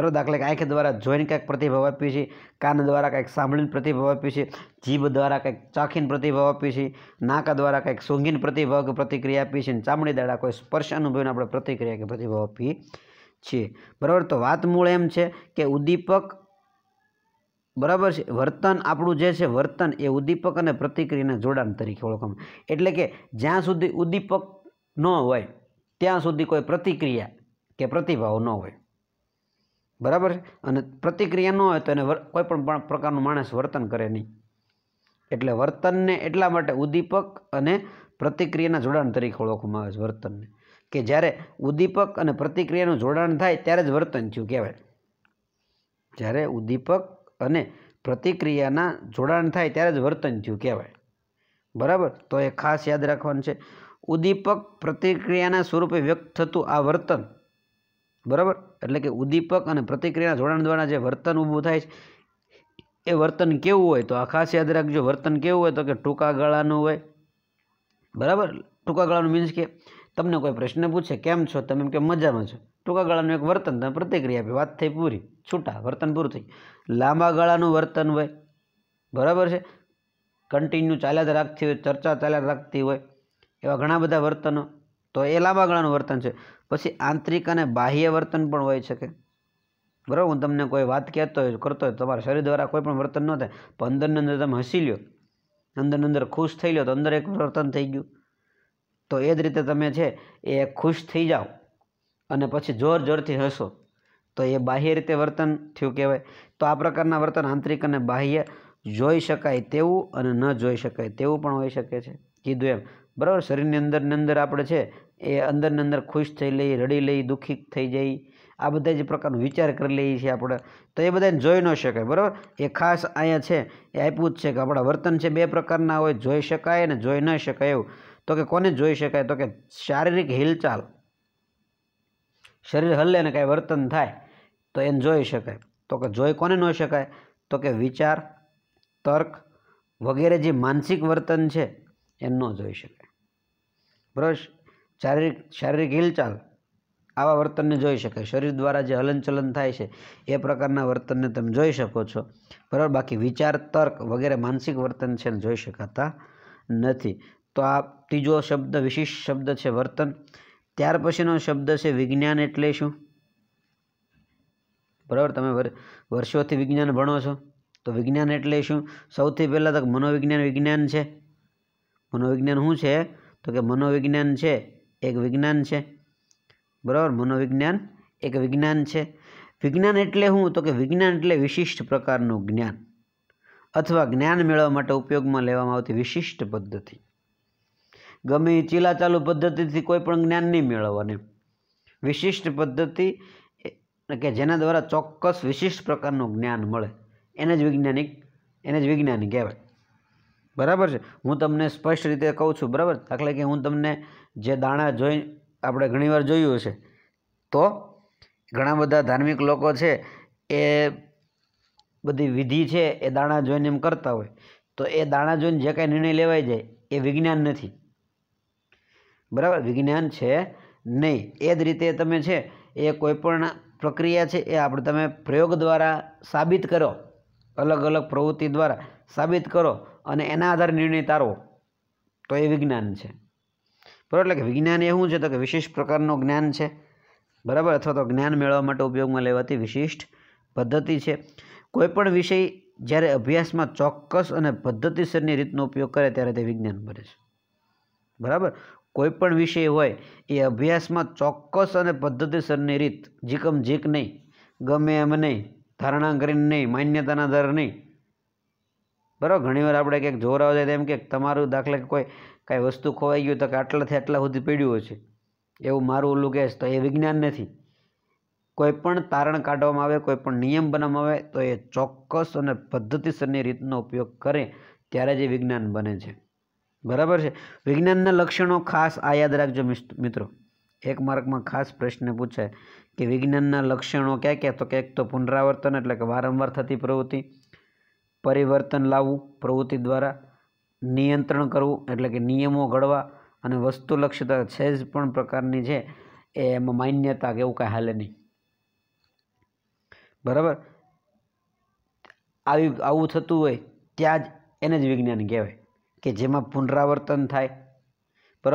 બરાબર દાખલા કે આંખ દ્વારા જોઈને કાંઈક પ્રતિભાવ આપીએ છીએ કાન દ્વારા કાંઈક સાંભળીને પ્રતિભાવ આપીએ છીએ જીભ દ્વારા કંઈક ચાખીને પ્રતિભાવ આપીએ છીએ નાકા દ્વારા કંઈક સૂંઘીને પ્રતિભાવ કે પ્રતિક્રિયા આપીએ છીએ ચામડી દ્વારા કોઈ સ્પર્શ અનુભવીને આપણે પ્રતિક્રિયા કે પ્રતિભાવ આપીએ છીએ બરાબર તો વાત મૂળ એમ છે કે ઉદ્દીપક બરાબર છે વર્તન આપણું જે છે વર્તન એ ઉદ્દીપક અને પ્રતિક્રિયાના જોડાણ તરીકે ઓળખવામાં એટલે કે જ્યાં સુધી ઉદ્દીપક ન હોય ત્યાં સુધી કોઈ પ્રતિક્રિયા કે પ્રતિભાવ ન હોય બરાબર છે અને પ્રતિક્રિયા ન હોય તો એને કોઈ પણ પ્રકારનું માણસ વર્તન કરે નહીં એટલે વર્તનને એટલા માટે ઉદ્દીપક અને પ્રતિક્રિયાના જોડાણ તરીકે ઓળખવામાં આવે છે વર્તનને કે જ્યારે ઉદ્દીપક અને પ્રતિક્રિયાનું જોડાણ થાય ત્યારે જ વર્તન થયું કહેવાય જ્યારે ઉદ્દીપક અને પ્રતિક્રિયાના જોડાણ થાય ત્યારે જ વર્તન થયું કહેવાય બરાબર તો એ ખાસ યાદ રાખવાનું છે ઉદ્દીપક પ્રતિક્રિયાના સ્વરૂપે વ્યક્ત થતું આ વર્તન બરાબર એટલે કે ઉદ્દીપક અને પ્રતિક્રિયાના જોડાણ દ્વારા જે વર્તન ઊભું થાય છે એ વર્તન કેવું હોય તો આ ખાસ યાદ રાખજો વર્તન કેવું હોય તો કે ટૂંકા ગળાનું હોય બરાબર ટૂંકા ગળાનું મીન્સ કે તમને કોઈ પ્રશ્ન પૂછે કેમ છો તમે એમ કે મજામાં છો ટૂંકા ગાળાનું એક વર્તન તમે પ્રતિક્રિયા આપી વાત થઈ પૂરી છૂટા વર્તન પૂરું થઈ લાંબા ગાળાનું વર્તન હોય બરાબર છે કન્ટિન્યુ ચાલ્યા જ રાખતી હોય ચર્ચા ચાલ્યા રાખતી હોય એવા ઘણા બધા વર્તનો તો એ લાંબા ગાળાનું વર્તન છે પછી આંતરિક અને બાહ્ય વર્તન પણ હોય શકે બરાબર હું તમને કોઈ વાત કહેતો હોય કરતો હોય તમારા શરીર દ્વારા કોઈ પણ વર્તન ન થાય પણ અંદરની અંદર તમે હસી લ્યો અંદરની અંદર ખુશ થઈ લ્યો તો અંદર એક વર્તન થઈ ગયું તો એ જ રીતે તમે છે એ ખુશ થઈ જાઓ અને પછી જોર જોરથી હસો તો એ બાહ્ય રીતે વર્તન થયું કહેવાય તો આ પ્રકારના વર્તન આંતરિક અને બાહ્ય જોઈ શકાય તેવું અને ન જોઈ શકાય તેવું પણ હોઈ શકે છે કીધું એમ બરાબર શરીરની અંદરની અંદર આપણે છે એ અંદરની અંદર ખુશ થઈ લઈ રડી લઈ દુઃખી થઈ જઈ આ બધા જ પ્રકારનો વિચાર કરી લઈએ છીએ આપણે તો એ બધાને જોઈ ન શકાય બરાબર એ ખાસ અહીંયા છે એ આપ્યું જ છે કે આપણા વર્તન છે બે પ્રકારના હોય જોઈ શકાય અને જોઈ ન શકાય એવું તો કે કોને જોઈ શકાય તો કે શારીરિક હિલચાલ શરીર હલે અને કાંઈ વર્તન થાય તો એને જોઈ શકાય તો કે જોઈ કોને ન શકાય તો કે વિચાર તર્ક વગેરે જે માનસિક વર્તન છે એ ન જોઈ શકાય બરાબર શારીરિક શારીરિક હિલચાલ આવા વર્તનને જોઈ શકાય શરીર દ્વારા જે હલનચલન થાય છે એ પ્રકારના વર્તનને તમે જોઈ શકો છો બરાબર બાકી વિચાર તર્ક વગેરે માનસિક વર્તન છે જોઈ શકાતા નથી તો આ ત્રીજો શબ્દ વિશિષ્ટ શબ્દ છે વર્તન ત્યાર પછીનો શબ્દ છે વિજ્ઞાન એટલે શું બરાબર તમે વર્ષોથી વિજ્ઞાન ભણો છો તો વિજ્ઞાન એટલે શું સૌથી પહેલાં તો મનોવિજ્ઞાન વિજ્ઞાન છે મનોવિજ્ઞાન શું છે તો કે મનોવિજ્ઞાન છે એક વિજ્ઞાન છે બરાબર મનોવિજ્ઞાન એક વિજ્ઞાન છે વિજ્ઞાન એટલે શું તો કે વિજ્ઞાન એટલે વિશિષ્ટ પ્રકારનું જ્ઞાન અથવા જ્ઞાન મેળવવા માટે ઉપયોગમાં લેવામાં આવતી વિશિષ્ટ પદ્ધતિ ગમે એ ચીલાચાલુ પદ્ધતિથી કોઈ પણ જ્ઞાન નહીં મેળવવાની વિશિષ્ટ પદ્ધતિ કે જેના દ્વારા ચોક્કસ વિશિષ્ટ પ્રકારનું જ્ઞાન મળે એને જ વૈજ્ઞાનિક એને જ વૈજ્ઞાનિક કહેવાય બરાબર છે હું તમને સ્પષ્ટ રીતે કહું છું બરાબર દાખલા કે હું તમને જે દાણા જોઈ આપણે ઘણીવાર જોયું છે તો ઘણા બધા ધાર્મિક લોકો છે એ બધી વિધિ છે એ દાણા જોઈને એમ કરતા હોય તો એ દાણા જોઈને જે કાંઈ નિર્ણય લેવાય જાય એ વિજ્ઞાન નથી બરાબર વિજ્ઞાન છે નહીં એ જ રીતે તમે છે એ કોઈપણ પ્રક્રિયા છે એ આપણે તમે પ્રયોગ દ્વારા સાબિત કરો અલગ અલગ પ્રવૃત્તિ દ્વારા સાબિત કરો અને એના આધારે નિર્ણય તારવો તો એ વિજ્ઞાન છે બરાબર એટલે કે વિજ્ઞાન એ શું છે તો કે વિશિષ્ટ પ્રકારનું જ્ઞાન છે બરાબર અથવા તો જ્ઞાન મેળવવા માટે ઉપયોગમાં લેવાતી વિશિષ્ટ પદ્ધતિ છે કોઈપણ વિષય જ્યારે અભ્યાસમાં ચોક્કસ અને પદ્ધતિસરની રીતનો ઉપયોગ કરે ત્યારે તે વિજ્ઞાન બને છે બરાબર કોઈ પણ વિષય હોય એ અભ્યાસમાં ચોક્કસ અને પદ્ધતિસરની રીત જીકમ જીક નહીં ગમે એમ નહીં ધારણા કરીને નહીં માન્યતાના દર નહીં બરાબર ઘણીવાર આપણે ક્યાંક જોર આવે તેમ કે તમારું દાખલા કોઈ કાંઈ વસ્તુ ખોવાઈ ગયું તો કે આટલાથી આટલા સુધી પડ્યું છે એવું મારું ઓલું કહેશ તો એ વિજ્ઞાન નથી કોઈ પણ તારણ કાઢવામાં આવે કોઈ પણ નિયમ બનાવવામાં આવે તો એ ચોક્કસ અને પદ્ધતિસરની રીતનો ઉપયોગ કરે ત્યારે જ એ વિજ્ઞાન બને છે બરાબર છે વિજ્ઞાનના લક્ષણો ખાસ આ યાદ રાખજો મિત્રો એક માર્કમાં ખાસ પ્રશ્ન પૂછાય કે વિજ્ઞાનના લક્ષણો ક્યાં ક્યાં તો ક્યાંક તો પુનરાવર્તન એટલે કે વારંવાર થતી પ્રવૃત્તિ પરિવર્તન લાવવું પ્રવૃત્તિ દ્વારા નિયંત્રણ કરવું એટલે કે નિયમો ઘડવા અને વસ્તુલક્ષતા છે જ પણ પ્રકારની છે એ એમાં માન્યતા કે એવું કાંઈ હાલે નહીં બરાબર આવી આવું થતું હોય ત્યાં જ એને જ વિજ્ઞાન કહેવાય કે જેમાં પુનરાવર્તન થાય પર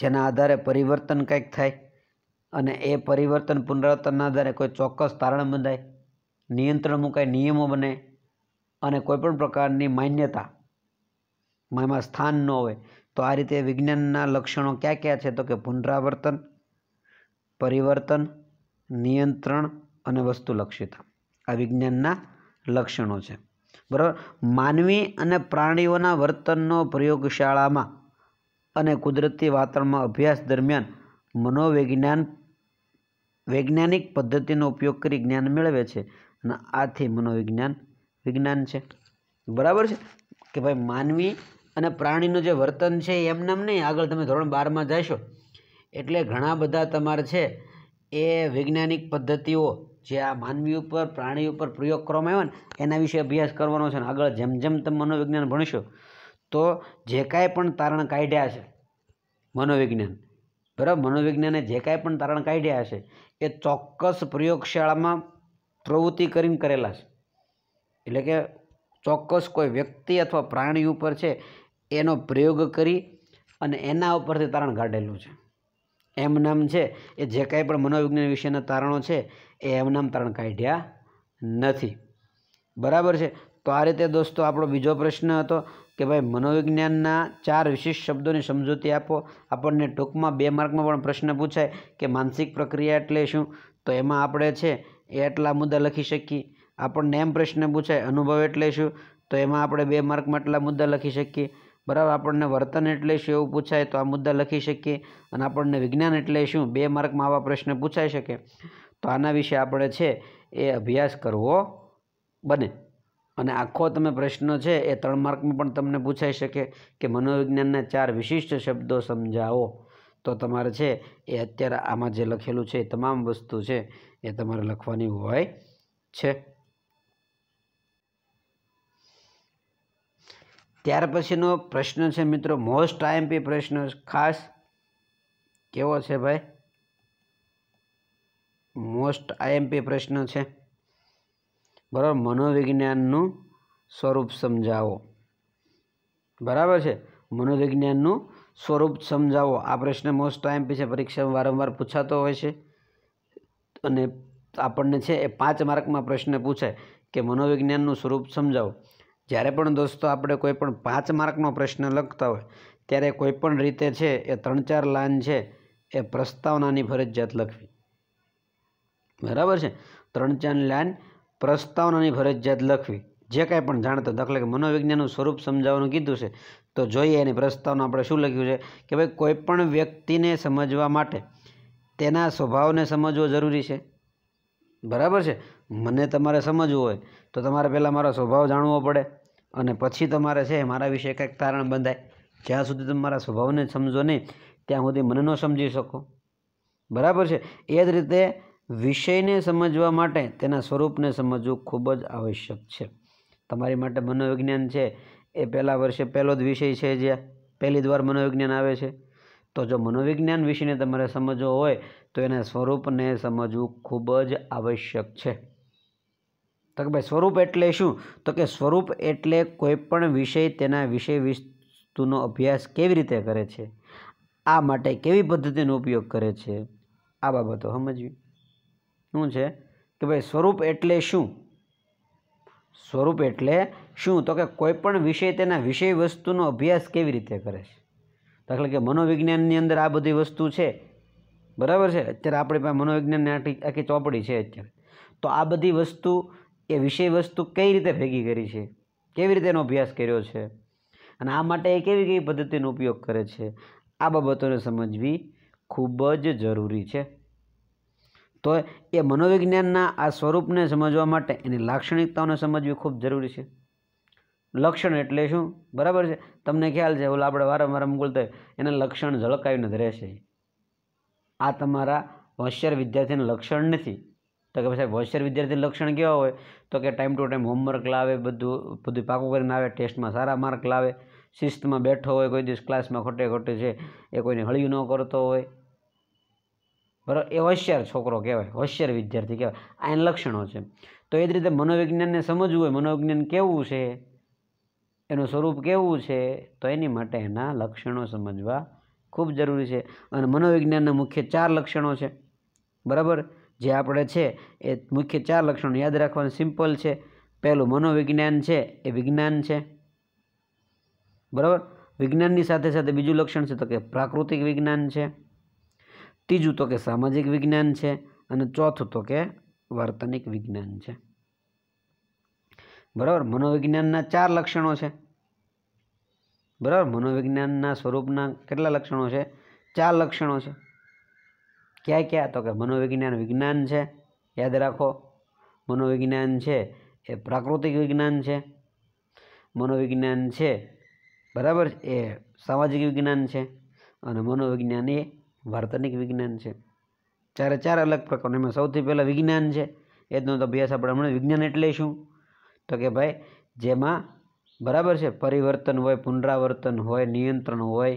જેના આધારે પરિવર્તન કંઈક થાય અને એ પરિવર્તન પુનરાવર્તનના આધારે કોઈ ચોક્કસ તારણ બંધાય નિયંત્રણ મુકાય નિયમો બને અને કોઈપણ પ્રકારની માન્યતા એમાં સ્થાન ન હોય તો આ રીતે વિજ્ઞાનના લક્ષણો ક્યાં ક્યાં છે તો કે પુનરાવર્તન પરિવર્તન નિયંત્રણ અને વસ્તુલક્ષિતા આ વિજ્ઞાનના લક્ષણો છે બરાબર માનવી અને પ્રાણીઓના વર્તનનો પ્રયોગશાળામાં અને કુદરતી વાતાવરણમાં અભ્યાસ દરમિયાન મનોવિજ્ઞાન વૈજ્ઞાનિક પદ્ધતિનો ઉપયોગ કરી જ્ઞાન મેળવે છે અને આથી મનોવિજ્ઞાન વિજ્ઞાન છે બરાબર છે કે ભાઈ માનવી અને પ્રાણીનું જે વર્તન છે એમનેમ નહીં આગળ તમે ધોરણ બારમાં જશો એટલે ઘણા બધા તમારે છે એ વૈજ્ઞાનિક પદ્ધતિઓ જે આ માનવી ઉપર પ્રાણી ઉપર પ્રયોગ કરવામાં આવ્યો ને એના વિશે અભ્યાસ કરવાનો છે ને આગળ જેમ જેમ તમે મનોવિજ્ઞાન ભણશો તો જે કાંઈ પણ તારણ કાઢ્યા છે મનોવિજ્ઞાન બરાબર મનોવિજ્ઞાને જે કાંઈ પણ તારણ કાઢ્યા છે એ ચોક્કસ પ્રયોગશાળામાં પ્રવૃત્તિ કરીને કરેલા છે એટલે કે ચોક્કસ કોઈ વ્યક્તિ અથવા પ્રાણી ઉપર છે એનો પ્રયોગ કરી અને એના ઉપરથી તારણ કાઢેલું છે એમ નામ છે એ જે કાંઈ પણ મનોવિજ્ઞાન વિશેના તારણો છે એ એમ નામ તારણ કાઢ્યા નથી બરાબર છે તો આ રીતે દોસ્તો આપણો બીજો પ્રશ્ન હતો કે ભાઈ મનોવિજ્ઞાનના ચાર વિશિષ્ટ શબ્દોની સમજૂતી આપો આપણને ટૂંકમાં બે માર્કમાં પણ પ્રશ્ન પૂછાય કે માનસિક પ્રક્રિયા એટલે શું તો એમાં આપણે છે એ આટલા મુદ્દા લખી શકીએ આપણને એમ પ્રશ્ન પૂછાય અનુભવ એટલે શું તો એમાં આપણે બે માર્કમાં આટલા મુદ્દા લખી શકીએ બરાબર આપણને વર્તન એટલે શું એવું પૂછાય તો આ મુદ્દા લખી શકીએ અને આપણને વિજ્ઞાન એટલે શું બે માર્કમાં આવા પ્રશ્ન પૂછાઈ શકે તો આના વિશે આપણે છે એ અભ્યાસ કરવો બને અને આખો તમે પ્રશ્ન છે એ ત્રણ માર્કમાં પણ તમને પૂછાઈ શકે કે મનોવિજ્ઞાનના ચાર વિશિષ્ટ શબ્દો સમજાવો તો તમારે છે એ અત્યારે આમાં જે લખેલું છે એ તમામ વસ્તુ છે એ તમારે લખવાની હોય છે ત્યાર પછીનો પ્રશ્ન છે મિત્રો મોસ્ટ આઈએમપી પ્રશ્ન ખાસ કેવો છે ભાઈ મોસ્ટ આઈએમપી પ્રશ્ન છે બરાબર મનોવિજ્ઞાનનું સ્વરૂપ સમજાવો બરાબર છે મનોવિજ્ઞાનનું સ્વરૂપ સમજાવો આ પ્રશ્ન મોસ્ટ આઈએમપી છે પરીક્ષામાં વારંવાર પૂછાતો હોય છે અને આપણને છે એ પાંચ માર્કમાં પ્રશ્ન પૂછે કે મનોવિજ્ઞાનનું સ્વરૂપ સમજાવો જ્યારે પણ દોસ્તો આપણે કોઈ પણ પાંચ માર્કનો પ્રશ્ન લખતા હોય ત્યારે કોઈ પણ રીતે છે એ ત્રણ ચાર લાઈન છે એ પ્રસ્તાવનાની ફરજિયાત લખવી બરાબર છે ત્રણ ચાર લાઈન પ્રસ્તાવનાની ફરજિયાત લખવી જે કાંઈ પણ જાણતા દાખલા કે મનોવિજ્ઞાનનું સ્વરૂપ સમજાવવાનું કીધું છે તો જોઈએ એની પ્રસ્તાવના આપણે શું લખ્યું છે કે ભાઈ કોઈપણ વ્યક્તિને સમજવા માટે તેના સ્વભાવને સમજવો જરૂરી છે બરાબર છે મને તમારે સમજવું હોય તો તમારે પહેલાં મારો સ્વભાવ જાણવો પડે અને પછી તમારે છે મારા વિશે કંઈક તારણ બંધાય જ્યાં સુધી તમે મારા સ્વભાવને સમજો નહીં ત્યાં સુધી મને ન સમજી શકો બરાબર છે એ જ રીતે વિષયને સમજવા માટે તેના સ્વરૂપને સમજવું ખૂબ જ આવશ્યક છે તમારી માટે મનોવિજ્ઞાન છે એ પહેલાં વર્ષે પહેલો જ વિષય છે જે પહેલી જ વાર મનોવિજ્ઞાન આવે છે તો જો મનોવિજ્ઞાન વિષયને તમારે સમજવો હોય તો એના સ્વરૂપને સમજવું ખૂબ જ આવશ્યક છે તો કે ભાઈ સ્વરૂપ એટલે શું તો કે સ્વરૂપ એટલે કોઈપણ વિષય તેના વિષય વસ્તુનો અભ્યાસ કેવી રીતે કરે છે આ માટે કેવી પદ્ધતિનો ઉપયોગ કરે છે આ બાબતો સમજવી શું છે કે ભાઈ સ્વરૂપ એટલે શું સ્વરૂપ એટલે શું તો કે કોઈપણ વિષય તેના વિષય વસ્તુનો અભ્યાસ કેવી રીતે કરે છે દાખલા કે મનોવિજ્ઞાનની અંદર આ બધી વસ્તુ છે બરાબર છે અત્યારે આપણી પાસે મનોવિજ્ઞાનની આખી આખી ચોપડી છે અત્યારે તો આ બધી વસ્તુ એ વિષય વસ્તુ કઈ રીતે ભેગી કરી છે કેવી રીતે એનો અભ્યાસ કર્યો છે અને આ માટે એ કેવી કેવી પદ્ધતિનો ઉપયોગ કરે છે આ બાબતોને સમજવી ખૂબ જ જરૂરી છે તો એ મનોવિજ્ઞાનના આ સ્વરૂપને સમજવા માટે એની લાક્ષણિકતાઓને સમજવી ખૂબ જરૂરી છે લક્ષણ એટલે શું બરાબર છે તમને ખ્યાલ છે ઓલા આપણે વારંવાર બોલતા એને લક્ષણ ઝળકાવીને રહેશે આ તમારા હોશિયાર વિદ્યાર્થીનું લક્ષણ નથી તો કે સાહેબ હોશિયાર વિદ્યાર્થી લક્ષણ કેવા હોય તો કે ટાઈમ ટુ ટાઈમ હોમવર્ક લાવે બધું બધું પાકું કરીને આવે ટેસ્ટમાં સારા માર્ક લાવે શિસ્તમાં બેઠો હોય કોઈ દિવસ ક્લાસમાં ખોટે ખોટે છે એ કોઈને હળિયું ન કરતો હોય બરાબર એ હોશિયાર છોકરો કહેવાય હોશિયાર વિદ્યાર્થી કહેવાય આ એના લક્ષણો છે તો એ જ રીતે મનોવિજ્ઞાનને સમજવું હોય મનોવિજ્ઞાન કેવું છે એનું સ્વરૂપ કેવું છે તો એની માટે એના લક્ષણો સમજવા ખૂબ જરૂરી છે અને મનોવિજ્ઞાનના મુખ્ય ચાર લક્ષણો છે બરાબર જે આપણે છે એ મુખ્ય ચાર લક્ષણો યાદ રાખવાનું સિમ્પલ છે પહેલું મનોવિજ્ઞાન છે એ વિજ્ઞાન છે બરાબર વિજ્ઞાનની સાથે સાથે બીજું લક્ષણ છે તો કે પ્રાકૃતિક વિજ્ઞાન છે ત્રીજું તો કે સામાજિક વિજ્ઞાન છે અને ચોથું તો કે વર્તનિક વિજ્ઞાન છે બરાબર મનોવિજ્ઞાનના ચાર લક્ષણો છે બરાબર મનોવિજ્ઞાનના સ્વરૂપના કેટલા લક્ષણો છે ચાર લક્ષણો છે ક્યાં ક્યાં તો કે મનોવિજ્ઞાન વિજ્ઞાન છે યાદ રાખો મનોવિજ્ઞાન છે એ પ્રાકૃતિક વિજ્ઞાન છે મનોવિજ્ઞાન છે બરાબર એ સામાજિક વિજ્ઞાન છે અને મનોવિજ્ઞાન એ વાર્તનિક વિજ્ઞાન છે ચારે ચાર અલગ પ્રકારનું એમાં સૌથી પહેલાં વિજ્ઞાન છે એનો તો અભ્યાસ આપણે હમણાં વિજ્ઞાન એટલે શું તો કે ભાઈ જેમાં બરાબર છે પરિવર્તન હોય પુનરાવર્તન હોય નિયંત્રણ હોય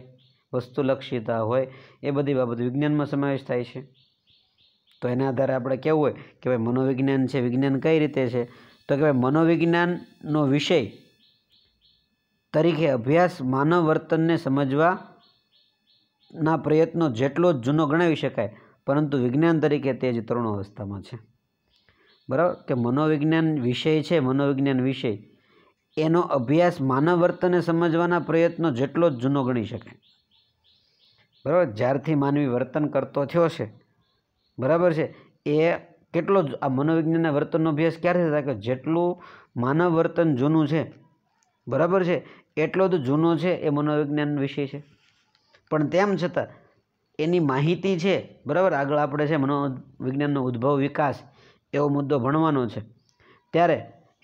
વસ્તુલક્ષીતા હોય એ બધી બાબત વિજ્ઞાનમાં સમાવેશ થાય છે તો એના આધારે આપણે કહેવું હોય કે ભાઈ મનોવિજ્ઞાન છે વિજ્ઞાન કઈ રીતે છે તો કે ભાઈ મનોવિજ્ઞાનનો વિષય તરીકે અભ્યાસ માનવ વર્તનને સમજવાના પ્રયત્નો જેટલો જ જૂનો ગણાવી શકાય પરંતુ વિજ્ઞાન તરીકે તે જ તરુણ અવસ્થામાં છે બરાબર કે મનોવિજ્ઞાન વિષય છે મનોવિજ્ઞાન વિષય એનો અભ્યાસ માનવ વર્તનને સમજવાના પ્રયત્નો જેટલો જ જૂનો ગણી શકાય બરાબર જ્યારથી માનવી વર્તન કરતો થયો છે બરાબર છે એ કેટલો જ આ મનોવિજ્ઞાનના વર્તનનો અભ્યાસ ક્યારે થતા કે જેટલું માનવ વર્તન જૂનું છે બરાબર છે એટલો જ જૂનો છે એ મનોવિજ્ઞાન વિશે છે પણ તેમ છતાં એની માહિતી છે બરાબર આગળ આપણે છે મનોવિજ્ઞાનનો ઉદ્ભવ વિકાસ એવો મુદ્દો ભણવાનો છે ત્યારે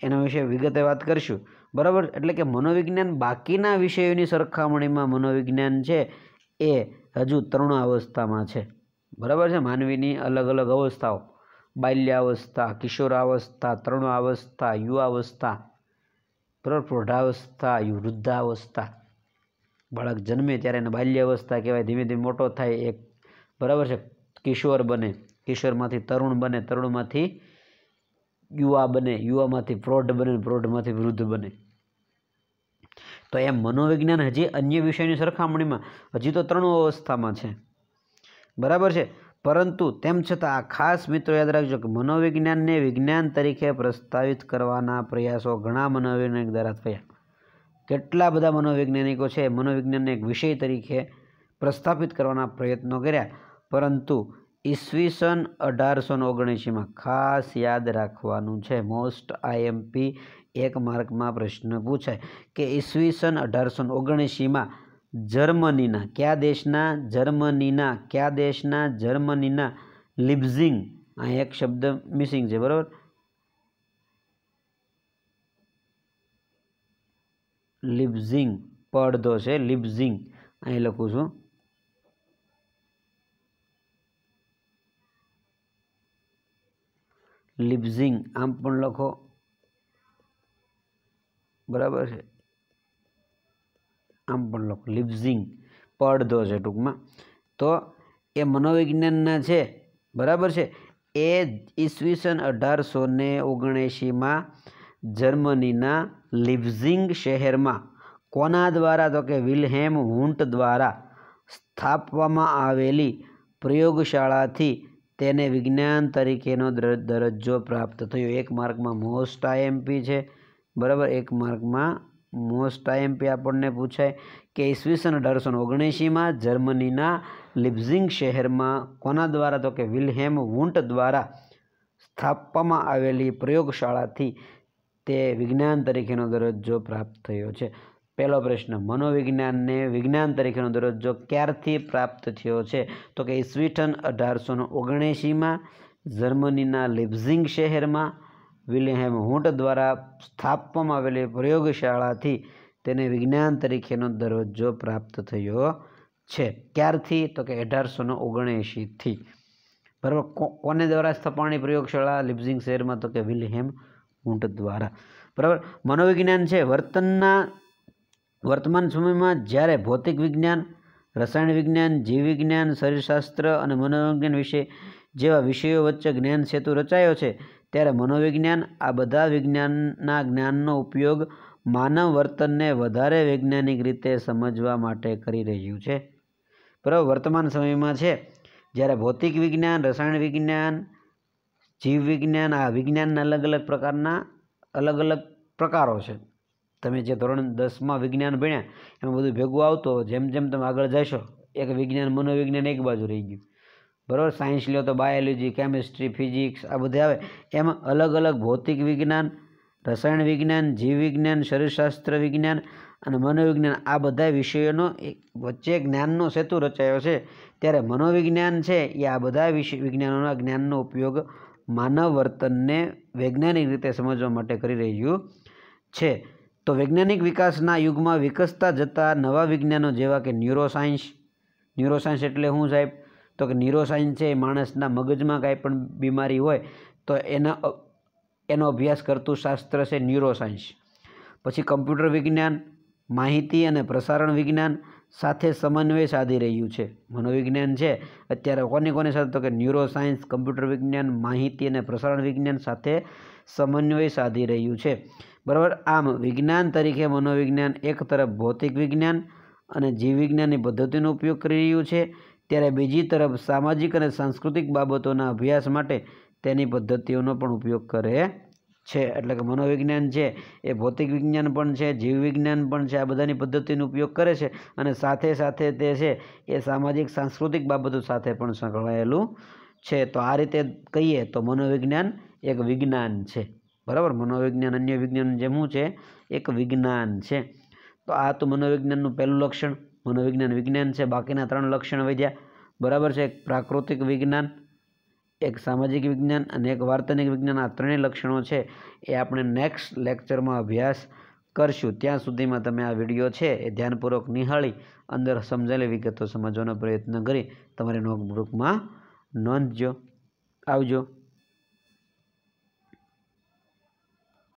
એના વિશે વિગતે વાત કરીશું બરાબર એટલે કે મનોવિજ્ઞાન બાકીના વિષયોની સરખામણીમાં મનોવિજ્ઞાન છે એ હજુ તરુણાવસ્થામાં છે બરાબર છે માનવીની અલગ અલગ અવસ્થાઓ બાલ્યાવસ્થા કિશોરાવસ્થા તરુણાવસ્થા યુવાવસ્થા બરાબર પ્રૌઢાવસ્થા વૃદ્ધાવસ્થા બાળક જન્મે ત્યારે એને બાલ્યાવસ્થા કહેવાય ધીમે ધીમે મોટો થાય એક બરાબર છે કિશોર બને કિશોરમાંથી તરુણ બને તરુણમાંથી યુવા બને યુવામાંથી પ્રૌઢ બને પ્રૌઢમાંથી વૃદ્ધ બને તો એ મનોવિજ્ઞાન હજી અન્ય વિષયની સરખામણીમાં હજી તો ત્રણ અવસ્થામાં છે બરાબર છે પરંતુ તેમ છતાં આ ખાસ મિત્રો યાદ રાખજો કે મનોવિજ્ઞાનને વિજ્ઞાન તરીકે પ્રસ્તાવિત કરવાના પ્રયાસો ઘણા મનોવૈજ્ઞાનિક દ્વારા થયા કેટલા બધા મનોવૈજ્ઞાનિકો છે મનોવિજ્ઞાનને એક વિષય તરીકે પ્રસ્થાપિત કરવાના પ્રયત્નો કર્યા પરંતુ ઈસવીસન અઢારસો ઓગણએંશીમાં ખાસ યાદ રાખવાનું છે મોસ્ટ આઈએમપી એક માર્કમાં પ્રશ્ન પૂછાય કે ઈસવીસન અઢારસો ઓગણએંશીમાં જર્મનીના કયા દેશના જર્મનીના કયા દેશના જર્મનીના લિબ્ઝિંગ આ એક શબ્દ મિસિંગ છે બરાબર લિબ્ઝિંગ પડધો છે લિબ્ઝિંગ અહીં લખું છું લિબ્ઝિંગ આમ પણ લખો બરાબર છે આમ પણ લખો લિપ્ઝિંગ પડધો છે ટૂંકમાં તો એ મનોવિજ્ઞાનના છે બરાબર છે એ ઈસવીસન અઢારસો ને ઓગણએંશીમાં જર્મનીના લિપ્ઝિંગ શહેરમાં કોના દ્વારા તો કે વિલહેમ હુન્ટ દ્વારા સ્થાપવામાં આવેલી પ્રયોગશાળાથી તેને વિજ્ઞાન તરીકેનો દરજ્જો પ્રાપ્ત થયો એક માર્કમાં મોસ્ટ આઈએમપી છે બરાબર એક માર્કમાં મોસ્ટ આઈએમપી આપણને પૂછાય કે ઈસવીસન અઢારસો ઓગણીસીમાં જર્મનીના લિપ્ઝિંગ શહેરમાં કોના દ્વારા તો કે વિલહેમ વુંટ દ્વારા સ્થાપવામાં આવેલી પ્રયોગશાળાથી તે વિજ્ઞાન તરીકેનો દરજ્જો પ્રાપ્ત થયો છે પહેલો પ્રશ્ન મનોવિજ્ઞાનને વિજ્ઞાન તરીકેનો દરજ્જો ક્યારથી પ્રાપ્ત થયો છે તો કે ઈસવીસન અઢારસો ઓગણએંશીમાં જર્મનીના લિપ્ઝિંગ શહેરમાં વિલિહેમ હુંટ દ્વારા સ્થાપવામાં આવેલી પ્રયોગશાળાથી તેને વિજ્ઞાન તરીકેનો દરજ્જો પ્રાપ્ત થયો છે ક્યારથી તો કે અઢારસોને ઓગણએંશીથી બરાબર કોને દ્વારા સ્થપાણી પ્રયોગશાળા લિપ્ઝિંગ શહેરમાં તો કે વિલિહેમ હુંટ દ્વારા બરાબર મનોવિજ્ઞાન છે વર્તનના વર્તમાન સમયમાં જ્યારે ભૌતિક વિજ્ઞાન રસાયણ વિજ્ઞાન જીવવિજ્ઞાન શરીરશાસ્ત્ર અને મનોવિજ્ઞાન વિશે જેવા વિષયો વચ્ચે જ્ઞાન સેતુ રચાયો છે ત્યારે મનોવિજ્ઞાન આ બધા વિજ્ઞાનના જ્ઞાનનો ઉપયોગ માનવ વર્તનને વધારે વૈજ્ઞાનિક રીતે સમજવા માટે કરી રહ્યું છે બરાબર વર્તમાન સમયમાં છે જ્યારે ભૌતિક વિજ્ઞાન રસાયણ વિજ્ઞાન જીવ વિજ્ઞાન આ વિજ્ઞાનના અલગ અલગ પ્રકારના અલગ અલગ પ્રકારો છે તમે જે ધોરણ દસમાં વિજ્ઞાન ભણ્યા એમાં બધું ભેગું આવતો જેમ જેમ તમે આગળ જશો એક વિજ્ઞાન મનોવિજ્ઞાન એક બાજુ રહી ગયું બરાબર સાયન્સ લ્યો તો બાયોલોજી કેમિસ્ટ્રી ફિઝિક્સ આ બધે આવે એમાં અલગ અલગ ભૌતિક વિજ્ઞાન રસાયણ વિજ્ઞાન જીવવિજ્ઞાન શરીરશાસ્ત્ર વિજ્ઞાન અને મનોવિજ્ઞાન આ બધા વિષયોનો વચ્ચે જ્ઞાનનો સેતુ રચાયો છે ત્યારે મનોવિજ્ઞાન છે એ આ બધા વિષય વિજ્ઞાનોના જ્ઞાનનો ઉપયોગ માનવ વર્તનને વૈજ્ઞાનિક રીતે સમજવા માટે કરી રહ્યું છે તો વૈજ્ઞાનિક વિકાસના યુગમાં વિકસતા જતા નવા વિજ્ઞાનો જેવા કે ન્યુરોસાયન્સ ન્યુરોસાયન્સ એટલે શું સાહેબ તો કે ન્યુરોસાયન્સ છે એ માણસના મગજમાં કાંઈ પણ બીમારી હોય તો એના એનો અભ્યાસ કરતું શાસ્ત્ર છે ન્યુરોસાયન્સ પછી કમ્પ્યુટર વિજ્ઞાન માહિતી અને પ્રસારણ વિજ્ઞાન સાથે સમન્વય સાધી રહ્યું છે મનોવિજ્ઞાન છે અત્યારે કોને કોને સાથે તો કે ન્યુરોસાયન્સ કમ્પ્યુટર વિજ્ઞાન માહિતી અને પ્રસારણ વિજ્ઞાન સાથે સમન્વય સાધી રહ્યું છે બરાબર આમ વિજ્ઞાન તરીકે મનોવિજ્ઞાન એક તરફ ભૌતિક વિજ્ઞાન અને જીવવિજ્ઞાનની પદ્ધતિનો ઉપયોગ કરી રહ્યું છે ત્યારે બીજી તરફ સામાજિક અને સાંસ્કૃતિક બાબતોના અભ્યાસ માટે તેની પદ્ધતિઓનો પણ ઉપયોગ કરે છે એટલે કે મનોવિજ્ઞાન છે એ ભૌતિક વિજ્ઞાન પણ છે જીવવિજ્ઞાન પણ છે આ બધાની પદ્ધતિનો ઉપયોગ કરે છે અને સાથે સાથે તે છે એ સામાજિક સાંસ્કૃતિક બાબતો સાથે પણ સંકળાયેલું છે તો આ રીતે કહીએ તો મનોવિજ્ઞાન એક વિજ્ઞાન છે બરાબર મનોવિજ્ઞાન અન્ય વિજ્ઞાન જે છે એક વિજ્ઞાન છે તો આ તો મનોવિજ્ઞાનનું પહેલું લક્ષણ મનોવિજ્ઞાન વિજ્ઞાન છે બાકીના ત્રણ લક્ષણ વધ્યા બરાબર છે એક પ્રાકૃતિક વિજ્ઞાન એક સામાજિક વિજ્ઞાન અને એક વાર્તનિક વિજ્ઞાન આ ત્રણેય લક્ષણો છે એ આપણે નેક્સ્ટ લેક્ચરમાં અભ્યાસ કરશું ત્યાં સુધીમાં તમે આ વિડીયો છે એ ધ્યાનપૂર્વક નિહાળી અંદર સમજાયેલી વિગતો સમજવાનો પ્રયત્ન કરી તમારી નોટબુકમાં નોંધજો આવજો